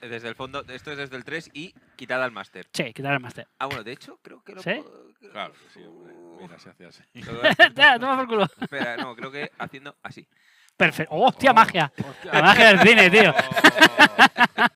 desde el fondo, esto es desde el 3 y quitada al máster. Sí, quitada al máster. Ah, bueno, de hecho, creo que lo Claro, sí, Mira, se hace así. toma por culo. Espera, no, creo que haciendo así. Perfecto. ¡Oh, ¡Hostia, oh, magia! La magia del cine, tío. Oh.